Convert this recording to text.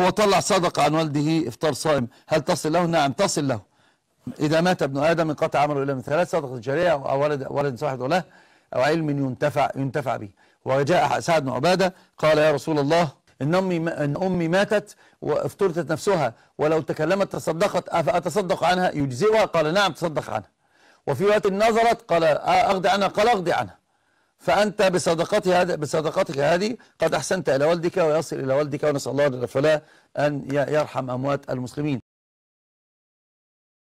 هو طلع صدقة عن والده إفطار صائم هل تصل له؟ نعم تصل له إذا مات ابن آدم انقطع عمله إلا من ثلاث صدقة جارية أو ولد ولد صاحب له أو علم ينتفع ينتفع به وجاء سعد بن عبادة قال يا رسول الله إن أمي إن أمي ماتت وافترتت نفسها ولو تكلمت تصدقت أفأتصدق عنها يجزئها قال نعم تصدق عنها وفي وقت نظرت قال أغدي عنها قال أغدي عنها فأنت بصدقتها بصدقتك هذه قد أحسنت إلى والدك ويصل إلى والدك ونسأل الله جل أن يرحم أموات المسلمين